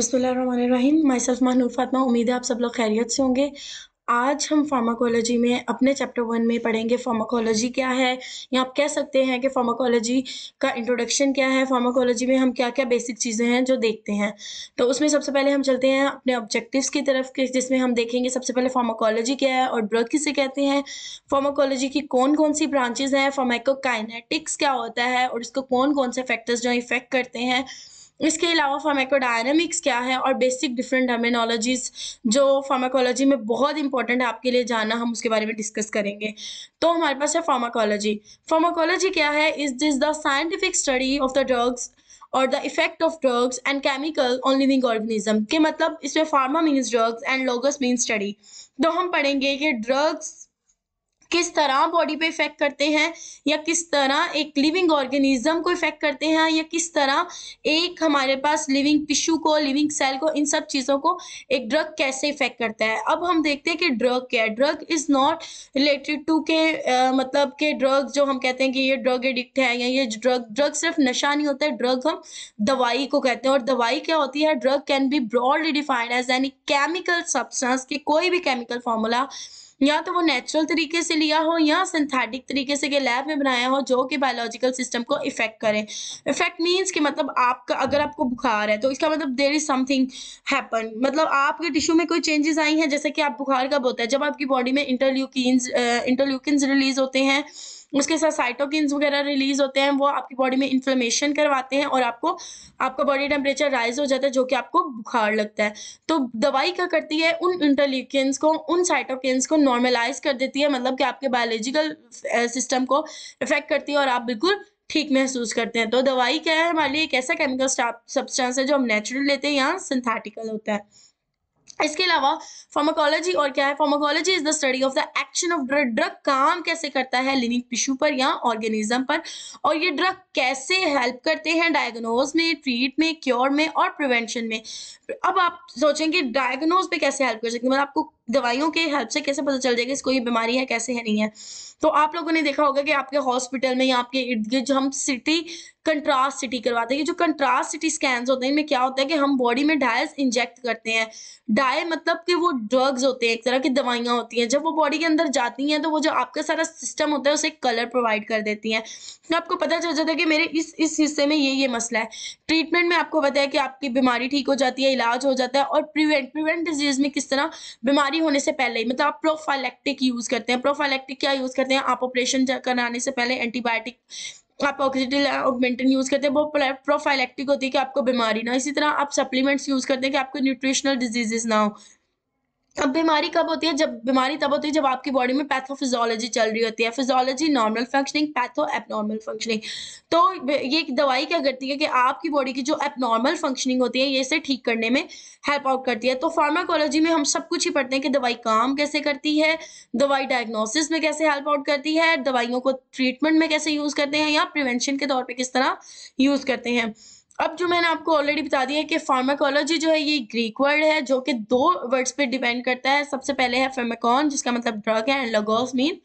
बसमीम my self Mahnoor Fatima उम्मीद है आप सब लोग खैरियत से होंगे आज हम फार्माकोलॉजी में अपने चैप्टर वन में पढ़ेंगे फार्माकोलॉजी क्या है या आप कह सकते हैं कि फार्माकोलॉजी का इंट्रोडक्शन क्या है फार्माकोलॉजी में हम क्या क्या बेसिक चीज़ें हैं जो देखते हैं तो उसमें सबसे पहले हम चलते हैं अपने ऑब्जेक्टिव्स की तरफ के जिसमें हम देखेंगे सबसे पहले फार्माकोलॉजी क्या है और ड्रग किसे कहते हैं फार्माकोलॉजी की कौन कौन सी ब्रांचेज हैं फार्माकोकाइनेटिक्स क्या होता है और इसको कौन कौन से फैक्टर्स जो इफेक्ट करते हैं इसके अलावा फार्मेकोडायनामिक्स क्या है और बेसिक डिफरेंट डर्मिनोलॉजीज जो फार्माकोलॉजी में बहुत इंपॉर्टेंट है आपके लिए जानना हम उसके बारे में डिस्कस करेंगे तो हमारे पास है फार्माकोलॉजी फार्माकोलॉजी क्या है is this the scientific study of the drugs और the effect of drugs and chemical on living organism के मतलब इसमें pharma means drugs and logos means study तो हम पढ़ेंगे कि ड्रग्स किस तरह बॉडी पे इफेक्ट करते हैं या किस तरह एक लिविंग ऑर्गेनिज्म को इफेक्ट करते हैं या किस तरह एक हमारे पास लिविंग टिश्यू को लिविंग सेल को इन सब चीज़ों को एक ड्रग कैसे इफेक्ट करता है अब हम देखते हैं कि ड्रग क्या है drug is not related to के आ, मतलब के ड्रग जो हम कहते हैं कि ये ड्रग एडिक्ट है या ये ड्रग ड्रग सिर्फ नशा नहीं होता है ड्रग हम दवाई को कहते हैं और दवाई क्या होती है drug can be broadly defined as any chemical substance के कोई भी केमिकल फॉर्मूला या तो वो नेचुरल तरीके से लिया हो या सिंथेटिक तरीके से लैब में बनाया हो जो कि बायोलॉजिकल सिस्टम को इफेक्ट करे इफेक्ट मीन्स कि मतलब आपका अगर आपको बुखार है तो इसका मतलब देर इज समथिंग हैपन मतलब आपके टिश्यू में कोई चेंजेस आई हैं जैसे कि आप बुखार कब होता है जब आपकी बॉडी में इंटरल्यूकिन इंटरल्यूकिन रिलीज होते हैं उसके साथ साइटोकिन्स वगैरह रिलीज होते हैं वो आपकी बॉडी में इन्फ्लेमेशन करवाते हैं और आपको आपका बॉडी टेम्परेचर राइज हो जाता है जो कि आपको बुखार लगता है तो दवाई क्या करती है उन इंटरल्यूकिन्स को उन साइटोकिन्स को नॉर्मलाइज कर देती है मतलब कि आपके बायोलॉजिकल सिस्टम को इफेक्ट करती है और आप बिल्कुल ठीक महसूस करते हैं तो दवाई क्या है हमारे लिए एक ऐसा केमिकल सब्सटेंस है जो हम नेचुरल लेते हैं या सिंथेटिकल होता है इसके अलावा फार्माकोलॉजी और क्या है pharmacology is the study of the action of drug drug काम कैसे करता है लिनिक टिश्यू पर या ऑर्गेनिज्म पर और ये ड्रग कैसे हेल्प करते हैं डायग्नोज में ट्रीट में क्योर में और प्रिवेंशन में अब आप सोचेंगे डायग्नोज पे कैसे हेल्प कर सकते हैं मतलब आपको दवाइयों के हेल्प से कैसे पता चल जाएगा इसको ये बीमारी है कैसे है नहीं है तो आप लोगों ने देखा होगा कि आपके हॉस्पिटल में या आपके इर्द गिर्द जो हम सिटी कंट्रास्ट सिटी करवाते हैं जो कंट्रास्ट सिटी स्कैन होते हैं इनमें क्या होता है कि हम बॉडी में डायस इंजेक्ट करते हैं डाय मतलब कि वो ड्रग्स होते हैं एक तरह की दवाइयाँ होती हैं जब वो बॉडी के अंदर जाती हैं तो वो जो आपका सारा सिस्टम होता है उसे कलर प्रोवाइड कर देती हैं तो आपको पता चल जाता है कि मेरे इस इस हिस्से में ये ये मसला है ट्रीटमेंट में आपको पता है कि आपकी बीमारी ठीक हो जाती है इलाज हो जाता है और प्रिवेंट प्रिवेंट डिजीज में किस तरह बीमारी होने से पहले मतलब आप प्रोफाइलेक्टिक यूज करते हैं प्रोफाइलेक्टिक क्या यूज करते हैं आप ऑपरेशन कराने से पहले एंटीबायोटिक आप ऑक्सीडिल ऑगमेंटन यूज़ करते हैं वो प्रोफाइलेक्टिक होती है कि आपको बीमारी ना इसी तरह आप सप्लीमेंट्स यूज़ करते हैं कि आपको न्यूट्रिशनल डिजीजेस ना हो अब बीमारी कब होती है जब बीमारी तब होती है जब आपकी बॉडी में पैथोफिजोलॉजी चल रही होती है physiology normal functioning patho abnormal functioning तो ये एक दवाई क्या करती है कि आपकी बॉडी की जो एबनॉर्मल फंक्शनिंग होती है ये इसे ठीक करने में हेल्प आउट करती है तो फार्माकोलॉजी में हम सब कुछ ही पढ़ते हैं कि दवाई काम कैसे करती है दवाई डायग्नोसिस में कैसे हेल्प आउट करती है दवाइयों को ट्रीटमेंट में कैसे यूज़ करते हैं या प्रिवेंशन के तौर पर किस तरह यूज़ करते हैं अब जो मैंने आपको ऑलरेडी बता दिया कि फार्माकोलॉजी जो है ये ग्रीक वर्ड है जो कि दो वर्ड्स पे डिपेंड करता है सबसे पहले है फेमेकॉन जिसका मतलब ड्रग है एंड लगोस मीन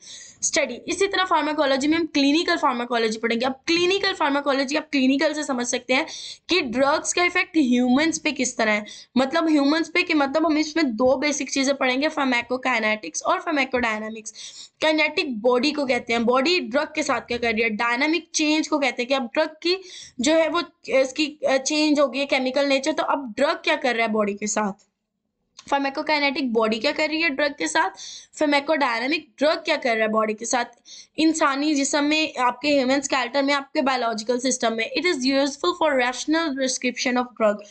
स्टडी इसी तरह फार्माकोलॉजी में हम क्लिनिकल फार्माकोलॉजी पढ़ेंगे अब क्लिनिकल फार्माकोलॉजी आप क्लिनिकल से समझ सकते हैं कि ड्रग्स का इफेक्ट ह्यूमंस पे किस तरह है मतलब ह्यूमंस पे कि मतलब हम इसमें दो बेसिक चीज़ें पढ़ेंगे फार्माकोकाइनेटिक्स और फार्माकोडायनामिक्स काइनेटिक बॉडी को कहते हैं बॉडी ड्रग के साथ क्या कर रही है डायनामिक चेंज को कहते हैं कि अब ड्रग की जो है वो इसकी चेंज हो गई है केमिकल नेचर तो अब ड्रग क्या कर रहा है बॉडी के साथ फेमेकोकाइनेटिक बॉडी क्या कर रही है ड्रग के साथ फेमेकोडायनेमिक ड्रग क्या कर रहा है बॉडी के साथ इंसानी जिसम में आपके ह्यूमन स्कैल्टर में आपके बायोलॉजिकल सिस्टम में it is useful for rational prescription of drug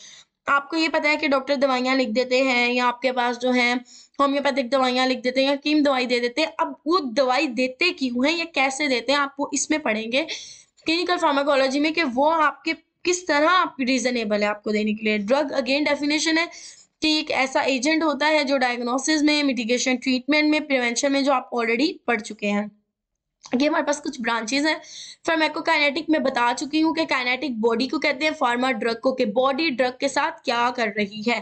आपको ये पता है कि डॉक्टर दवाइयाँ लिख देते हैं या आपके पास जो है होम्योपैथिक दवाइयाँ लिख देते हैं या कीम दवाई दे देते हैं अब वो दवाई देते क्यों हैं या कैसे देते हैं आपको इसमें पढ़ेंगे क्लिनिकल फार्माकोलॉजी में कि वो आपके किस तरह आप रीजनेबल है आपको देने के लिए ड्रग अगेन डेफिनेशन है कि एक ऐसा एजेंट होता है जो डायग्नोसिस में मिटिगेशन ट्रीटमेंट में प्रिवेंशन में जो आप ऑलरेडी पढ़ चुके हैं ये हमारे पास कुछ ब्रांचेस हैं फार्मेकोकाइनेटिक में बता चुकी हूँ कि काइनेटिक बॉडी को कहते हैं फार्मा ड्रग को कि बॉडी ड्रग के साथ क्या कर रही है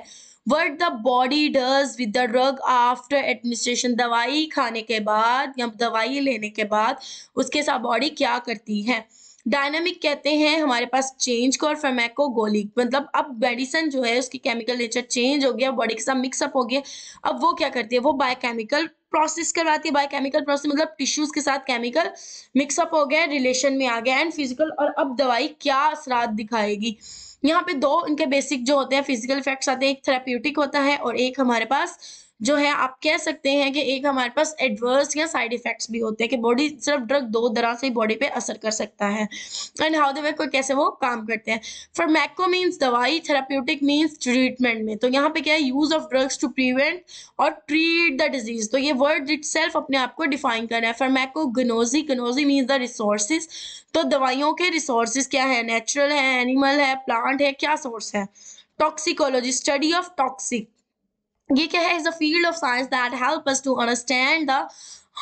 what the body does with the drug after administration दवाई खाने के बाद या दवाई लेने के बाद उसके साथ बॉडी क्या करती है डायनामिक कहते हैं हमारे पास चेंज को और फेमेकोगोलिक मतलब अब मेडिसन जो है उसकी केमिकल नेचर चेंज हो गया बॉडी के साथ मिक्सअप हो गया अब वो क्या करती है वो बायोकेमिकल प्रोसेस करवाती है बायोकेमिकल प्रोसेस मतलब टिश्यूज के साथ केमिकल मिक्सअप हो गया रिलेशन में आ गया एंड फिजिकल और अब दवाई क्या असरा दिखाएगी यहाँ पे दो इनके बेसिक जो होते हैं फिजिकल इफेक्ट्स आते हैं एक थेराप्यूटिक होता है और एक हमारे पास जो है आप कह सकते हैं कि एक हमारे पास एडवर्स या साइड इफेक्ट्स भी होते हैं कि बॉडी सिर्फ ड्रग दो तरह से बॉडी पे असर कर सकता है एंड हाउ दे को कैसे वो काम करते हैं फॉर मैको मीन्स दवाई थेराप्यूटिक मीन्स ट्रीटमेंट में तो यहाँ पे क्या है use of drugs to prevent और ट्रीट द डिजीज तो ये वर्ड इट अपने आप को डिफाइन करना है फॉर मैको गनोजी गनोजी मीन्स द रिसोर्स तो दवाइयों के रिसोर्सिस क्या है नेचुरल है एनिमल है प्लांट है क्या सोर्स है टॉक्सिकोलॉजी स्टडी ऑफ टॉक्सिक ये क्या है is a field of science that help us to understand the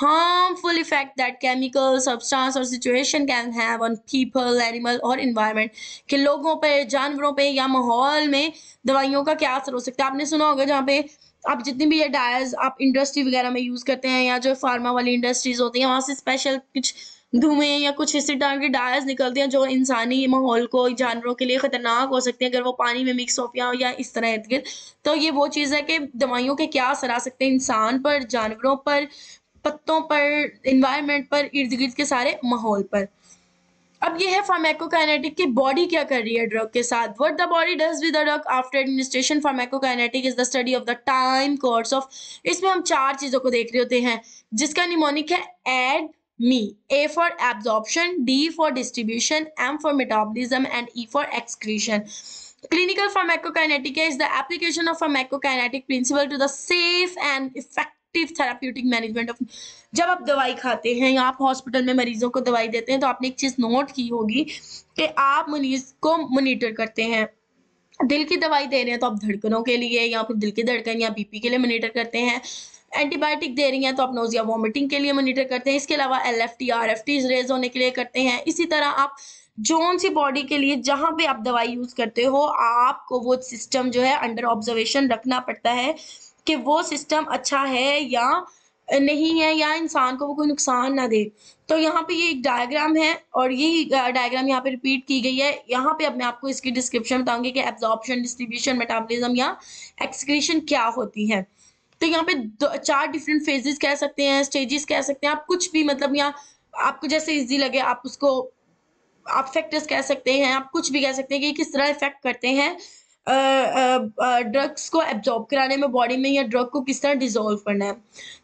harmful effect that chemical substance और situation can have on people animal और इन्वायरमेंट के लोगों पे जानवरों पे या माहौल में दवाइयों का क्या असर हो सकता है आपने सुना होगा जहाँ पे आप जितनी भी ये डायर्स आप इंडस्ट्री वगैरह में यूज़ करते हैं या जो फार्मा वाली इंडस्ट्रीज होती हैं वहाँ से स्पेशल कुछ धुएं या कुछ इसी तरह के डायस निकलते हैं जो इंसानी माहौल को जानवरों के लिए ख़तरनाक हो सकते हैं अगर वो पानी में मिक्स हो गया या इस तरह इर्द गिर्द तो ये वो चीज़ है कि दवाइयों के क्या असर आ सकते हैं इंसान पर जानवरों पर पत्तों पर इन्वायरमेंट पर इर्द गिर्द के सारे माहौल पर अब ये है फार्मेकोकाइनेटिक की बॉडी क्या कर रही है ड्रग के साथ what the body does with the drug after administration pharmacokinetic is the study of the time course of इसमें हम चार चीज़ों को देख रहे होते हैं जिसका निमोनिक है एड me. A for absorption, D for distribution, M for metabolism, and E for excretion. Clinical pharmacokinetica is the application of pharmacokinetic principle to the safe and effective effective therapeutic management of जब आप दवाई खाते हैं या आप hospital में मरीजों को दवाई देते हैं तो आपने एक चीज़ नोट की होगी कि आप मरीज को मोनिटर करते हैं दिल की दवाई दे रहे हैं तो आप धड़कनों के लिए या फिर दिल की धड़कन या बीपी के लिए मोनिटर करते हैं एंटीबायोटिक दे रही हैं तो आप नोजिया वॉमिटिंग के लिए मोनिटर करते हैं इसके अलावा L F T R F T raise होने के लिए करते हैं इसी तरह आप जोन सी बॉडी के लिए जहाँ पे आप दवाई यूज़ करते हो आपको वो सिस्टम जो है अंडर ऑब्जर्वेशन रखना पड़ता है कि वो सिस्टम अच्छा है या नहीं है या इंसान को वो कोई नुकसान ना दे तो यहाँ पे ये एक डायग्राम है और ये डायग्राम यहाँ पे रिपीट की गई है यहाँ पे अब मैं आपको इसकी डिस्क्रिप्शन बताऊंगी कि एब्जॉर्प्शन डिस्ट्रीब्यूशन मेटाबॉलिज्म या एक्सक्रीशन क्या होती है तो यहाँ पे चार डिफरेंट फेजेस कह सकते हैं स्टेजेस कह सकते हैं आप कुछ भी मतलब यहाँ आपको जैसे इजी लगे आप उसको आप फैक्टर्स कह सकते हैं आप कुछ भी कह सकते हैं कि किस तरह इफेक्ट करते हैं ड्रग्स को एब्जॉर्ब कराने में बॉडी में या ड्रग को किस तरह डिजोल्व करना है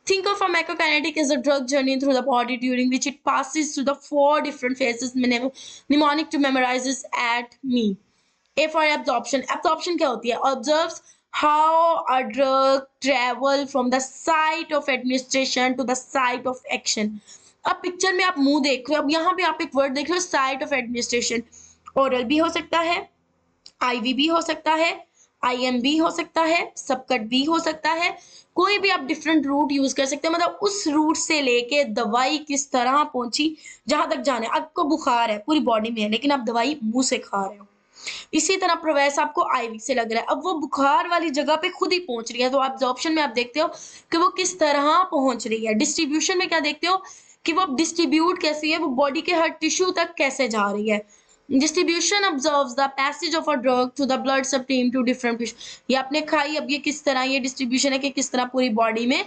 think of a pharmacokinetic is a drug journey through the body during which it passes through the four different phases mnemonic to memorize at me A for absorption absorption क्या होती है observes how a drug travel from the site of administration to the site of action अब picture में आप मुंह देख रहे हो अब यहाँ पे आप एक वर्ड देख रहे हो साइट ऑफ एडमिनिस्ट्रेशन ओरल भी हो सकता है आईवी भी हो सकता है आईएम भी हो सकता है सबकट भी हो सकता है कोई भी आप डिफरेंट रूट यूज कर सकते हैं मतलब उस रूट से लेके दवाई किस तरह पहुंची जहां तक जाना है आपको बुखार है पूरी बॉडी में है लेकिन आप दवाई मुंह से खा रहे हो इसी तरह प्रवैस आपको आईवी से लग रहा है अब वो बुखार वाली जगह पे खुद ही पहुंच रही है तो आप ऑप्शन में आप देखते हो कि वो किस तरह पहुंच रही है डिस्ट्रीब्यूशन में क्या देखते हो कि वो डिस्ट्रीब्यूट कैसी है वो बॉडी के हर टिश्यू तक कैसे जा रही है distribution observe the passage of a drug to the blood septum to different ये आपने खाई अब ये किस तरह ये डिस्ट्रीब्यूशन है कि किस तरह पूरी बॉडी में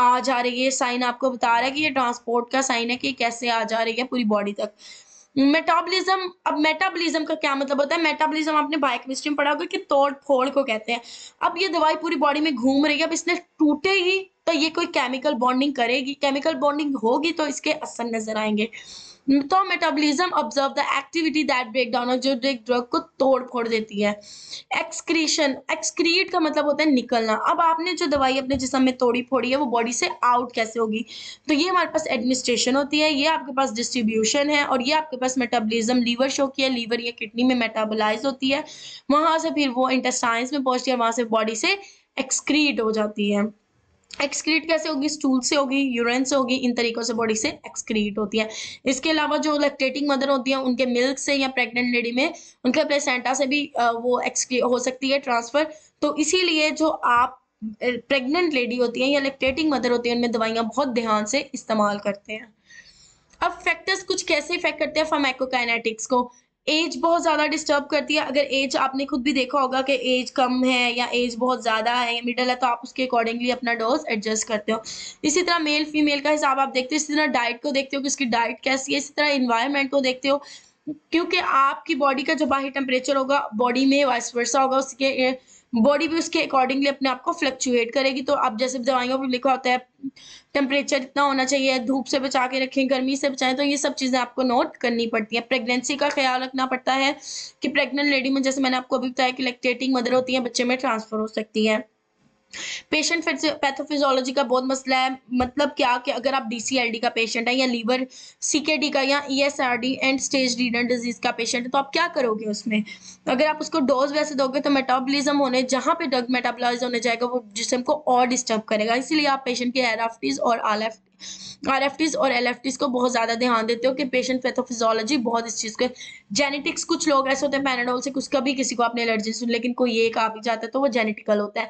आ जा रही है साइन आपको बता रहा है कि ये ट्रांसपोर्ट का साइन है कि कैसे आ जा रही है पूरी बॉडी तक मेटाबॉलिज्म अब मेटाबॉलिज्म का क्या मतलब होता है मेटाबॉलिज्म आपने बायोकेमिस्ट्री में पढ़ा होगा कि तोड़ फोड़ को कहते हैं अब ये दवाई पूरी बॉडी में घूम रही है अब इसने टूटेगी तो ये कोई केमिकल बॉन्डिंग करेगी केमिकल बॉन्डिंग होगी तो इसके असर नजर आएंगे तो metabolism observe the activity that break down जो एक ड्रग को तोड़ फोड़ देती है एक्सक्रीशन एक्सक्रीट का मतलब होता है निकलना अब आपने जो दवाई अपने जिसम में तोड़ी फोड़ी है वो बॉडी से आउट कैसे होगी तो ये हमारे पास एडमिनिस्ट्रेशन होती है ये आपके पास डिस्ट्रीब्यूशन है और ये आपके पास मेटाबॉलिज्म लीवर शो किया लीवर या किडनी में मेटाबोलाइज होती है वहां से फिर वो इंटेस्टाइंस में पहुंचती है वहां से बॉडी से एक्सक्रीट हो जाती है एक्सक्रीट कैसे होगी स्टूल से होगी यूरिन से होगी इन तरीकों से बॉडी से एक्सक्रीट होती है इसके अलावा जो लैक्टेटिंग मदर होती है उनके मिल्क से या प्रेग्नेंट लेडी में उनके प्लेसेंटा से भी वो एक्सक्री हो सकती है ट्रांसफर तो इसीलिए जो आप प्रेग्नेंट लेडी होती है या लैक्टेटिंग मदर होती है उनमें दवाइयाँ बहुत ध्यान से इस्तेमाल करते हैं अब फैक्टर्स कुछ कैसे इफेक्ट करते हैं फार्माकोकाइनेटिक्स को एज बहुत ज़्यादा डिस्टर्ब करती है अगर एज आपने खुद भी देखा होगा कि एज कम है या एज बहुत ज़्यादा है या मिडल है तो आप उसके अकॉर्डिंगली अपना डोज एडजस्ट करते हो इसी तरह मेल फीमेल का हिसाब आप देखते हो इसी तरह डाइट को देखते हो कि उसकी डाइट कैसी है इसी तरह इन्वायरमेंट को देखते हो क्योंकि आपकी बॉडी का जो बाहरी टेम्परेचर होगा बॉडी में वाइस वर्षा होगा उसके बॉडी भी उसके अकॉर्डिंगली अपने आप को फ्लक्चुएट करेगी तो आप जैसे दवाइयों पर लिखा होता है टेम्परेचर इतना होना चाहिए धूप से बचा के रखें गर्मी से बचाएं तो ये सब चीज़ें आपको नोट करनी पड़ती हैं प्रेगनेंसी का ख्याल रखना पड़ता है कि प्रेग्नेंट लेडी में जैसे मैंने आपको अभी बताया कि लैक्टेटिंग मदर होती है बच्चे में ट्रांसफर हो सकती है पेशेंट पैथोफिजोलॉजी का बहुत मसला है मतलब क्या कि अगर आप डीसीएलडी का पेशेंट है या लीवर सीकेडी का या ईएसआरडी एंड स्टेज रीडन डिजीज का पेशेंट है तो आप क्या करोगे उसमें अगर आप उसको डोज वैसे दोगे तो मेटाबॉलिज्म होने जहाँ पे ड्रग मेटाबोलाइज होने जाएगा वो जिसम को और डिस्टर्ब करेगा इसीलिए आप पेशेंट के एर और आर आर और एल को बहुत ज़्यादा ध्यान देते हो कि पेशेंट पैथोफिजोलॉजी बहुत इस चीज़ के जेनेटिक्स कुछ लोग ऐसे होते हैं पैनाडोल से कुछ कभी किसी को अपने एलर्जी सुन लेकिन कोई एक आ भी जाता है तो वो जेनेटिकल होता है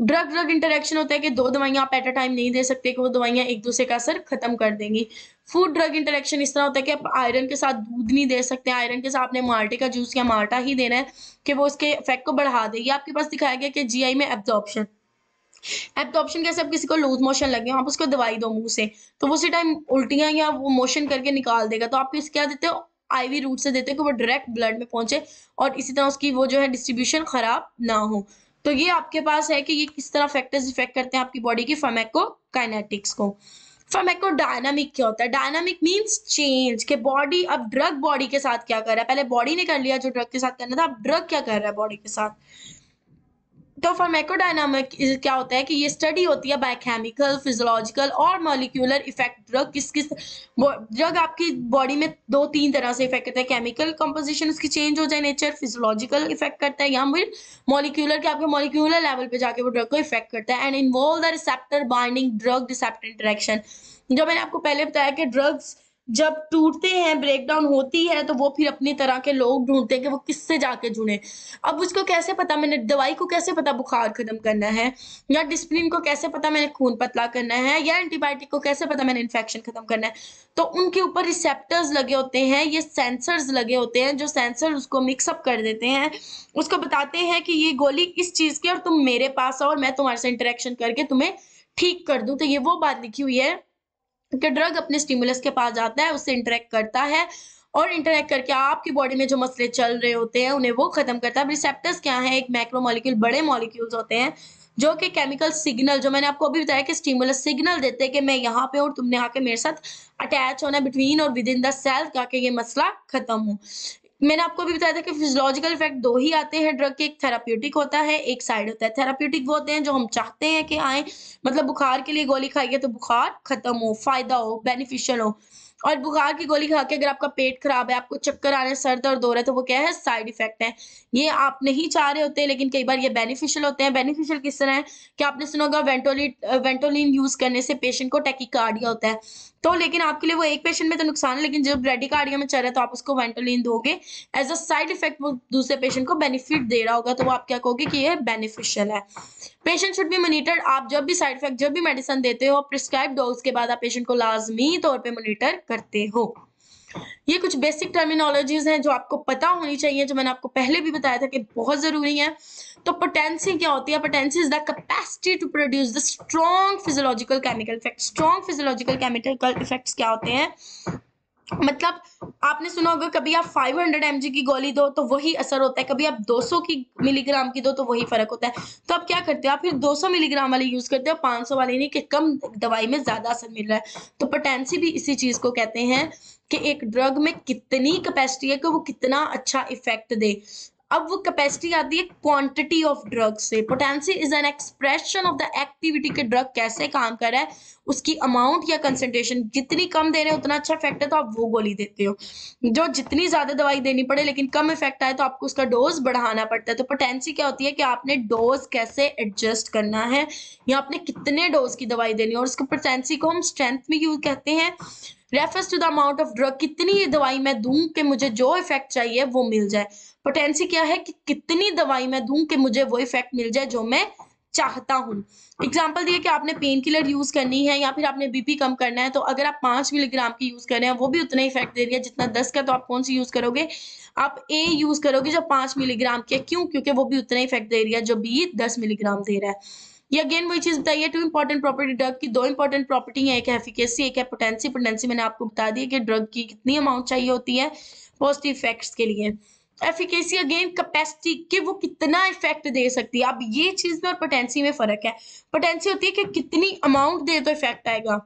ड्रग ड्रग इंटरेक्शन होता है कि दो दवाइयां आप एट अ टाइम नहीं दे सकते कि वो दवाइयां एक दूसरे का असर खत्म कर देंगी फूड ड्रग इंटरेक्शन इस तरह होता है कि आप आयरन के साथ दूध नहीं दे सकते आयरन के साथ आपने माल्टे का जूस या माल्टा ही देना है कि वो उसके इफेक्ट को बढ़ा देगी आपके पास दिखाया गया कि आई में एब्जॉर्प्शन एब्जॉर्प्शन कैसे आप किसी को लूज मोशन लगे आप उसको दवाई दो मुंह से तो उसी टाइम उल्टियां या वो मोशन करके निकाल देगा तो आप इस क्या देते हो आईवी रूट से देते हो कि वो डायरेक्ट ब्लड में पहुंचे और इसी तरह उसकी वो जो है डिस्ट्रीब्यूशन खराब ना हो तो ये आपके पास है कि ये किस तरह फैक्टर्स इफेक्ट करते हैं आपकी बॉडी की फर्मेको काइनेटिक्स को फर्मेको डायनामिक क्या होता है डायनामिक मीन्स चेंज के बॉडी अब ड्रग बॉडी के साथ क्या कर रहा है पहले बॉडी ने कर लिया जो ड्रग के साथ करना था अब ड्रग क्या कर रहा है बॉडी के साथ तो फार्मेकोडाइनमिक क्या होता है कि ये स्टडी होती है बायोकेमिकल फिजोलॉजिकल और मोलिकुलर इफेक्ट ड्रग किस किस ड्रग आपकी बॉडी में दो तीन तरह से इफेक्ट करता है केमिकल कंपोजिशन उसकी चेंज हो जाए नेचर फिजोलॉजिकल इफेक्ट करता है या फिर मोलिकुलर के आपके मोलिकुलर लेवल पे जाके वो ड्रग को इफेक्ट करता है and involve the receptor binding drug receptor interaction जो मैंने आपको पहले बताया कि ड्रग्स जब टूटते हैं ब्रेकडाउन होती है तो वो फिर अपनी तरह के लोग ढूंढते हैं कि वो किससे जाके जुड़े अब उसको कैसे पता मैंने दवाई को कैसे पता बुखार खत्म करना है या डिस्प्लिन को कैसे पता मैंने खून पतला करना है या एंटीबायोटिक को कैसे पता मैंने इन्फेक्शन खत्म करना है तो उनके ऊपर रिसेप्टर्स लगे होते हैं ये सेंसर्स लगे होते हैं जो सेंसर उसको मिक्सअप कर देते हैं उसको बताते हैं कि ये गोली इस चीज़ की और तुम मेरे पास आओ और मैं तुम्हारे से इंटरेक्शन करके तुम्हें ठीक कर दूँ तो ये वो बात लिखी हुई है कि ड्रग अपने स्टिमुलस के पास जाता है उससे इंटरेक्ट करता है और इंटरेक्ट करके आपकी बॉडी में जो मसले चल रहे होते हैं उन्हें वो खत्म करता है रिसेप्टर्स क्या है एक मैक्रो मॉलिक्यूल बड़े मॉलिक्यूल्स होते हैं जो कि केमिकल सिग्नल जो मैंने आपको अभी बताया कि स्टिमुलस सिग्नल देते हैं कि मैं यहाँ पे और तुमने आके मेरे साथ अटैच होना बिटवीन और विद इन द सेल्फ जाके ये मसला खत्म हो मैंने आपको भी बताया था कि फिजियोलॉजिकल इफेक्ट दो ही आते हैं ड्रग के एक थेराप्यूटिक होता है एक साइड होता है थेराप्यूटिक वो होते हैं जो हम चाहते हैं कि आए मतलब बुखार के लिए गोली खाइए तो बुखार खत्म हो फायदा हो बेनिफिशियल हो और बुखार की गोली खा के अगर आपका पेट खराब है आपको चक्कर आ रहे हैं सर दर्द हो रहा है तो वो क्या है साइड इफेक्ट है ये आप नहीं चाह रहे होते लेकिन कई बार ये बेनिफिशियल होते हैं बेनिफिशियल किस तरह है कि आपने सुना होगा वेंटोली वेंटोलिन यूज करने से पेशेंट को टेकिकार्डिया होता है तो लेकिन आपके लिए वो एक पेशेंट में तो नुकसान है लेकिन जब ब्रेडिकार्डिया में चल रहा है तो आप उसको वेंटोलिन दोगे एज अ साइड इफेक्ट वो दूसरे पेशेंट को बेनिफिट दे रहा होगा तो वो आप क्या कहोगे कि ये बेनिफिशियल है पेशेंट शुड बी मोनिटर आप जब भी साइड इफेक्ट जब भी मेडिसिन देते हो प्रिस्क्राइब डोज के बाद आप पेशेंट को लाजमी तौर पर मोनिटर करते हो ये कुछ बेसिक टर्मिनोलॉजीज हैं जो आपको पता होनी चाहिए जो मैंने आपको पहले भी बताया था कि बहुत ज़रूरी है तो पोटेंसी क्या होती है potency is the capacity to produce the strong physiological chemical effect strong physiological chemical effects क्या होते हैं मतलब आपने सुना होगा कभी आप 500 हंड्रेड की गोली दो तो वही असर होता है कभी आप 200 की मिलीग्राम की दो तो वही फर्क होता है तो आप क्या करते हो आप फिर 200 मिलीग्राम वाली यूज करते हो 500 वाली नहीं कि कम दवाई में ज्यादा असर मिल रहा है तो पोटेंसी भी इसी चीज को कहते हैं कि एक ड्रग में कितनी कैपेसिटी है कि वो कितना अच्छा इफेक्ट दे अब वो कैपेसिटी आती है क्वांटिटी ऑफ ड्रग से potency is an expression of the activity के ड्रग कैसे काम कर रहा है उसकी अमाउंट या कंसेंट्रेशन जितनी कम दे रहे हैं उतना अच्छा इफेक्ट है तो आप वो गोली देते हो जो जितनी ज्यादा दवाई देनी पड़े लेकिन कम इफेक्ट आए तो आपको उसका डोज बढ़ाना पड़ता है तो पोटेंसी क्या होती है कि आपने डोज कैसे एडजस्ट करना है या आपने कितने डोज की दवाई देनी है और उसको पोटेंसी को हम स्ट्रेंथ में यूज कहते हैं refers to the amount of drug कितनी दवाई मैं दूं कि मुझे जो इफेक्ट चाहिए वो मिल जाए पोटेंसी क्या है कि कितनी दवाई मैं दूं कि मुझे वो इफेक्ट मिल जाए जो मैं चाहता हूं एग्जाम्पल दिए कि आपने पेन किलर यूज़ करनी है या फिर आपने बीपी कम करना है तो अगर आप पांच मिलीग्राम की यूज़ कर रहे हैं वो भी उतना इफेक्ट दे रही है जितना दस का तो आप कौन सी यूज़ करोगे आप ए यूज़ करोगे जो पांच मिलीग्राम की है क्यों क्योंकि वो भी उतना इफेक्ट दे रही है जो बी दस मिलीग्राम दे रहा है ये अगेन वही चीज़ बताइए टू इंपॉर्टेंट प्रॉपर्टी ड्रग की दो इंपॉर्टेंट प्रॉपर्टी है एक है एफिकेसी एक है पोटेंसी पोटेंसी मैंने आपको बता दी कि ड्रग की कितनी अमाउंट चाहिए होती है पॉजिटिव इफेक्ट्स के लिए एफिकेसी अगेन कैपेसिटी कि वो कितना इफेक्ट दे सकती है अब ये चीज में और पोटेंसी में फर्क है पोटेंसी होती है कि कितनी अमाउंट दे तो इफेक्ट आएगा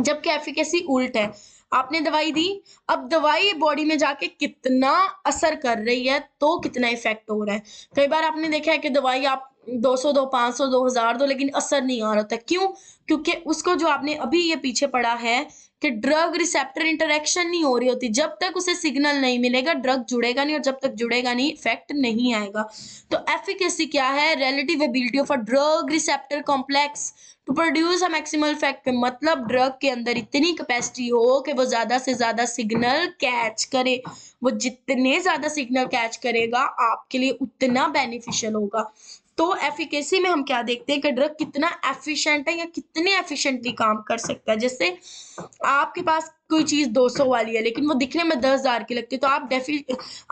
जबकि एफिकेसी उल्ट है आपने दवाई दी अब दवाई बॉडी में जाके कितना असर कर रही है तो कितना इफेक्ट हो रहा है कई बार आपने देखा है कि दवाई आप 200 दो 500 दो हजार दो लेकिन असर नहीं आ रहा था क्यों क्योंकि उसको जो आपने अभी ये पीछे पड़ा है कि ड्रग रिसेप्टर इंटरेक्शन नहीं हो रही होती जब तक उसे सिग्नल नहीं मिलेगा ड्रग जुड़ेगा नहीं और जब तक जुड़ेगा नहीं इफेक्ट नहीं आएगा तो एफिकेसी क्या है relative ability of a drug receptor complex to produce a maximum effect मतलब ड्रग के अंदर इतनी कैपेसिटी हो कि वो ज्यादा से ज्यादा सिग्नल कैच करे वो जितने ज्यादा सिग्नल कैच करेगा आपके लिए उतना बेनिफिशियल होगा तो एफिकेसी में हम क्या देखते हैं कि ड्रग कितना एफिशिएंट है या कितने एफिशिएंटली काम कर सकता है जैसे आपके पास कोई चीज़ 200 वाली है लेकिन वो दिखने में दस हज़ार की लगती है तो आप डेफी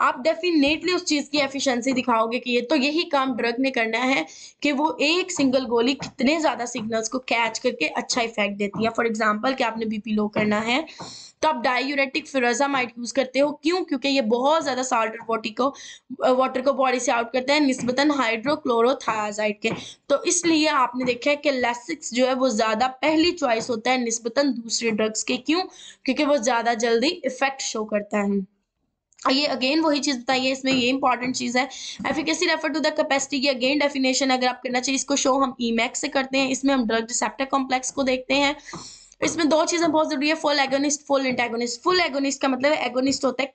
आप डेफिनेटली उस चीज़ की एफिशिएंसी दिखाओगे कि ये तो यही काम ड्रग ने करना है कि वो एक सिंगल गोली कितने ज़्यादा सिग्नल्स को कैच करके अच्छा इफेक्ट देती है फॉर एग्जाम्पल कि आपने बीपी लो करना है तो आप डायूरेटिक फिरोजामाइड यूज़ करते हो क्यों क्योंकि ये बहुत ज़्यादा साल्ट वाटर को वाटर को बॉडी से आउट करते हैं नस्बतन हाइड्रोक्लोरोथाजाइड के तो इसलिए आपने देखा है कि लेसिक्स जो है वो ज़्यादा पहली चॉइस होता है नस्बतन दूसरे ड्रग्स के क्यों क्योंकि वो ज़्यादा जल्दी इफेक्ट शो करता है ये अगेन वही चीज़ बताइए इसमें ये इंपॉर्टेंट चीज़ है efficacy refer to the capacity की अगेन डेफिनेशन अगर आप करना चाहिए इसको शो हम ई से करते हैं इसमें हम ड्रग रिसेप्टर कॉम्प्लेक्स को देखते हैं इसमें दो चीज़ें बहुत ज़रूरी है full agonist full antagonist full agonist का मतलब एगोनिस्ट होता है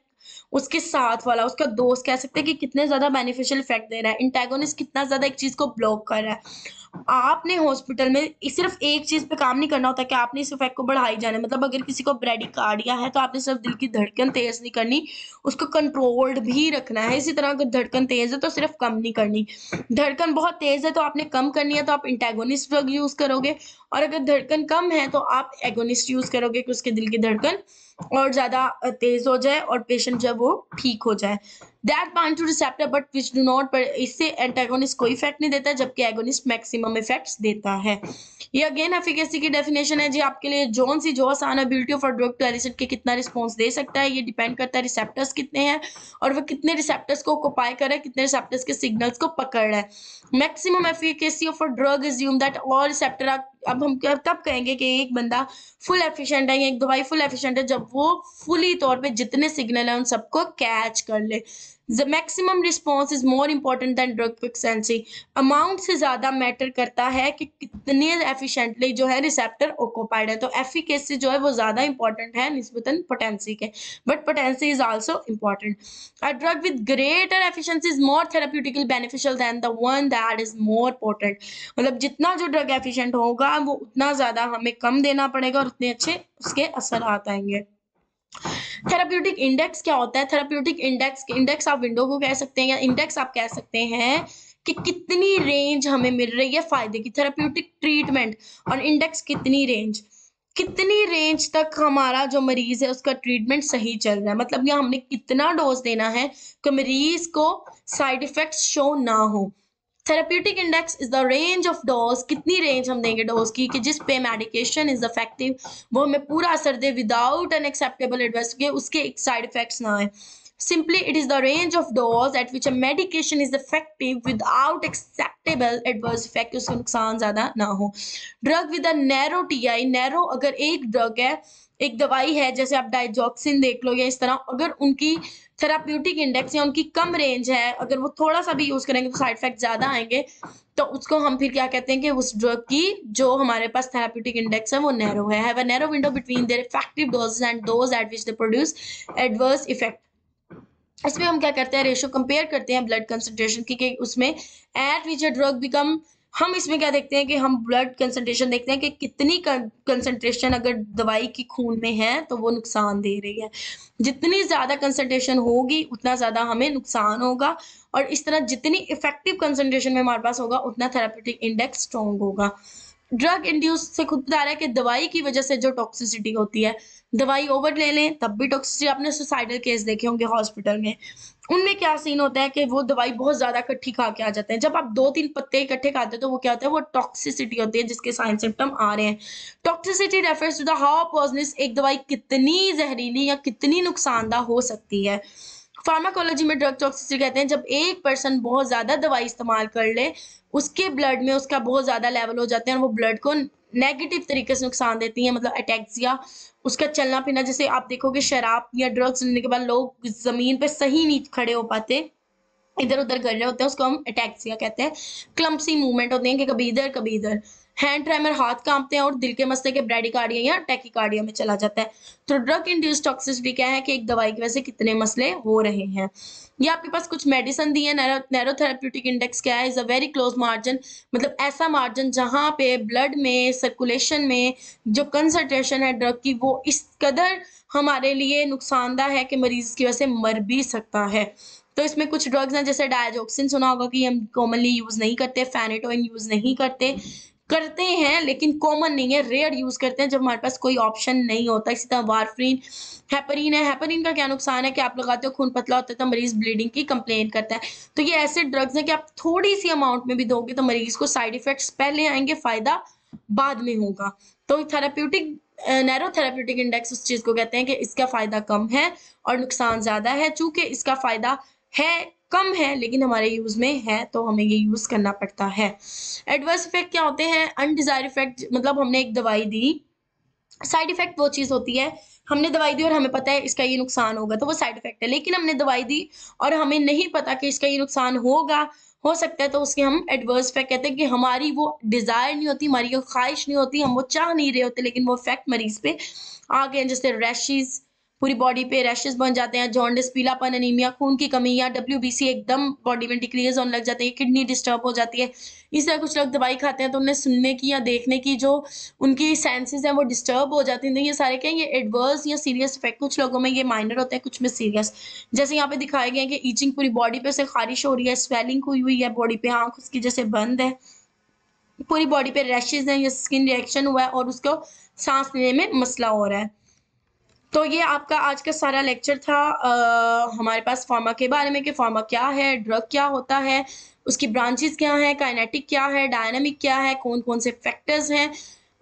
उसके साथ वाला उसका दोस्त कह सकते हैं कि कितने ज़्यादा बेनिफिशियल इफेक्ट दे रहा है इंटेगोनिस्ट कितना ज़्यादा एक चीज़ को ब्लॉक कर रहा है आपने हॉस्पिटल में सिर्फ एक चीज़ पे काम नहीं करना होता कि आपने इस इफेक्ट को बढ़ाई जाना मतलब अगर किसी को कार्डिया है तो आपने सिर्फ दिल की धड़कन तेज़ नहीं करनी उसको कंट्रोल्ड भी रखना है इसी तरह अगर धड़कन तेज़ है तो सिर्फ कम नहीं करनी धड़कन बहुत तेज़ है तो आपने कम करनी है तो आप इंटेगोनिस्ट ड्रग यूज़ करोगे और अगर धड़कन कम है तो आप एगोनिस्ट यूज़ करोगे कि उसके दिल की धड़कन और ज़्यादा तेज़ हो जाए और पेशेंट जो है वो ठीक हो जाए that bind to receptor but which do not पर इससे एंटेगोनिस्ट कोई इफेक्ट नहीं देता जबकि एगोनिस्ट मैक्सिमम इफेक्ट देता है ये अगेन एफिकेसी की डेफिनेशन है जी आपके लिए जोन सी जो आसान ability of drug to elicit के कितना रिस्पॉन्स दे सकता है ये डिपेंड करता है रिसेप्टर्स कितने हैं और वह कितने रिसेप्टर्स को ऑक्यूपाई कर रहा है कितने रिसेप्टर्स के सिग्नल्स को पकड़ रहा है maximum efficacy of a drug is um that all receptor अब हम कब कहेंगे कि एक बंदा फुल एफिशिएंट है या एक दवाई फुल एफिशिएंट है जब वो फुली तौर पे जितने सिग्नल है उन सबको कैच कर ले the maximum response is more important than drug efficiency amount से ज्यादा मैटर करता है कि कितने एफिशेंटली जो है रिसेप्टर ऑक्योपाइड है तो एफिकेसी जो है वो ज्यादा इंपॉर्टेंट है निस्बतन पोटेंसी के but potency is also important a drug with greater efficiency is more therapeutical beneficial than the one that is more important मतलब जितना जो ड्रग एफिशेंट होगा वो उतना ज्यादा हमें कम देना पड़ेगा और उतने अच्छे उसके असर आ पाएंगे थेराप्यूटिक इंडेक्स क्या होता है थेराप्यूटिक इंडेक्स इंडेक्स आप विंडो को कह सकते हैं या इंडेक्स आप कह सकते हैं कि कितनी रेंज हमें मिल रही है फायदे की थेराप्यूटिक ट्रीटमेंट और इंडेक्स कितनी रेंज कितनी रेंज तक हमारा जो मरीज है उसका ट्रीटमेंट सही चल रहा है मतलब यहाँ हमने कितना डोज देना है कि मरीज को साइड इफेक्ट शो ना हो therapeutic index is the range of dose कितनी रेंज हम देंगे डोज की कि जिस पे मेडिकेशन इज अफेक्टिव वो हमें पूरा असर दे विदाउट एन एक्सेप्टेबल एडवाइस उसके एक साइड इफेक्ट्स ना आए simply it is the range of dose at which a medication is effective without acceptable adverse effect उसके नुकसान ज्यादा ना हो drug with a narrow T I narrow अगर एक ड्रग है एक दवाई है जैसे आप डाइजॉक्सिन देख लो या इस तरह अगर उनकी थेराप्यूटिक इंडेक्स या उनकी कम रेंज है अगर वो थोड़ा सा भी यूज करेंगे तो साइड इफेक्ट ज्यादा आएंगे तो उसको हम फिर क्या कहते हैं कि उस ड्रग की जो हमारे पास थेराप्यूटिक इंडेक्स है वो नैरो है have a narrow window between their effective doses and dose at which they produce adverse effect इसमें हम क्या करते हैं रेशियो कंपेयर करते हैं ब्लड कंसंट्रेशन की कि उसमें at which a drug become हम इसमें क्या देखते हैं कि हम ब्लड कंसंट्रेशन देखते हैं कि कितनी कंसंट्रेशन अगर दवाई की खून में है तो वो नुकसान दे रही है जितनी ज़्यादा कंसंट्रेशन होगी उतना ज़्यादा हमें नुकसान होगा और इस तरह जितनी इफेक्टिव कंसंट्रेशन में हमारे पास होगा उतना थेरापेटिक इंडेक्स स्ट्रॉन्ग होगा ड्रग इंड्यूस से खुद बता रहा है कि दवाई की वजह से जो टॉक्सिसिटी होती है दवाई ओवर ले लें तब भी टॉक्सिसिटी आपने सुसाइडल केस देखे होंगे हॉस्पिटल में उनमें क्या सीन होता है कि वो दवाई बहुत ज्यादा इकट्ठी खा के आ जाते हैं जब आप दो तीन पत्ते इकट्ठे खाते हैं तो वो क्या होता है वो टॉक्सिसिटी होती है जिसके साइन सिम्टम आ रहे हैं toxicity refers to the how poisonous एक दवाई कितनी जहरीली या कितनी नुकसानदा हो सकती है फार्माकोलॉजी में ड्रग टॉक्सिसिटी कहते हैं जब एक पर्सन बहुत ज्यादा दवाई इस्तेमाल कर ले उसके ब्लड में उसका बहुत ज्यादा लेवल हो जाते हैं और वो ब्लड को नेगेटिव तरीके से नुकसान देती है मतलब अटैक्सिया उसका चलना पीना जैसे आप देखोगे शराब या ड्रग्स लेने के बाद लोग जमीन पर सही नहीं खड़े हो पाते इधर उधर कर रहे होते हैं उसको हम अटैक्सिया कहते हैं क्लम्सी मूवमेंट होते हैं कि कभी इधर कभी इधर हैंड ट्रेमर हाथ कांपते हैं और दिल के मसले के ब्रेडिकार्डिया या टैकिकार्डिया में चला जाता है तो ड्रग इंड्यूस टॉक्सिसिटी क्या है कि एक दवाई की वजह से कितने मसले हो रहे हैं ये आपके पास कुछ मेडिसिन दी है नेरो, इंडेक्स क्या है is a very close margin मतलब ऐसा मार्जिन जहाँ पे ब्लड में सर्कुलेशन में जो कंसनट्रेशन है ड्रग की वो इस कदर हमारे लिए नुकसानदा है कि मरीज की वजह से मर भी सकता है तो इसमें कुछ ड्रग्स हैं जैसे डायजोक्सिन सुना होगा कि हम कॉमनली यूज़ नहीं करते फैनेटोइन यूज़ नहीं करते करते हैं लेकिन कॉमन नहीं है रेयर यूज करते हैं जब हमारे पास कोई ऑप्शन नहीं होता इसी तरह वारफ्रीन हैपरिन है हैपरिन का क्या नुकसान है कि आप लगाते हो खून पतला होता है तो मरीज ब्लीडिंग की कंप्लेन करता है तो ये ऐसे ड्रग्स हैं कि आप थोड़ी सी अमाउंट में भी दोगे तो मरीज को साइड इफेक्ट्स पहले आएंगे फायदा बाद में होगा तो थेराप्यूटिक नैरो थेराप्यूटिक इंडेक्स उस चीज को कहते हैं कि इसका फायदा कम है और नुकसान ज्यादा है चूंकि इसका फायदा है कम है लेकिन हमारे यूज़ में है तो हमें ये यूज़ करना पड़ता है एडवर्स इफेक्ट क्या होते हैं अनडिजायर इफेक्ट मतलब हमने एक दवाई दी साइड इफेक्ट वो चीज़ होती है हमने दवाई दी और हमें पता है इसका ये नुकसान होगा तो वो साइड इफेक्ट है लेकिन हमने दवाई दी और हमें नहीं पता कि इसका ये नुकसान होगा हो सकता है तो उसके हम एडवर्स इफेक्ट कहते हैं कि हमारी वो डिज़ायर नहीं होती हमारी वो ख्वाहिश नहीं होती हम वो चाह नहीं रहे होते लेकिन वो इफेक्ट मरीज पे आ गए जैसे रैशिज़ पूरी बॉडी पे रैशेस बन जाते हैं जॉन्डिस पीलापन एनीमिया खून की कमी या डब्ल्यू एकदम बॉडी में डिक्रीज होने लग जाते हैं किडनी डिस्टर्ब हो जाती है इस तरह कुछ लोग दवाई खाते हैं तो उन्हें सुनने की या देखने की जो उनकी सेंसेस हैं वो डिस्टर्ब हो जाती हैं तो ये सारे क्या ये एडवर्स या सीरियस इफेक्ट कुछ लोगों में ये माइनर होते हैं कुछ में सीरियस जैसे यहाँ पे दिखाए गए हैं कि ईचिंग पूरी बॉडी पे से खारिश हो रही है स्वेलिंग हुई हुई है बॉडी पे आँख उसकी जैसे बंद है पूरी बॉडी पे रैशेज हैं या स्किन रिएक्शन हुआ है और उसको सांस लेने में मसला हो रहा है तो ये आपका आज का सारा लेक्चर था आ, हमारे पास फार्मा के बारे में कि फार्मा क्या है ड्रग क्या होता है उसकी ब्रांचेस क्या है काइनेटिक क्या है डायनामिक क्या है कौन कौन से फैक्टर्स हैं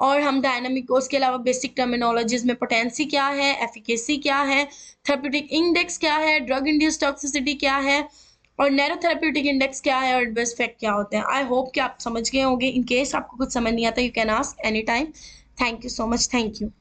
और हम डायनामिक उसके अलावा बेसिक टर्मिनोलॉजीज में पोटेंसी क्या है एफिकेसी क्या है थेरेप्यूटिक इंडेक्स क्या है ड्रग इंड्यूस टॉक्सिसिटी क्या है और नैरोथेराप्यूटिक इंडेक्स क्या है और एडवर्स इफेक्ट क्या होते हैं आई होप कि आप समझ गए होंगे इन केस आपको कुछ समझ नहीं आता you can ask any time thank you so much thank you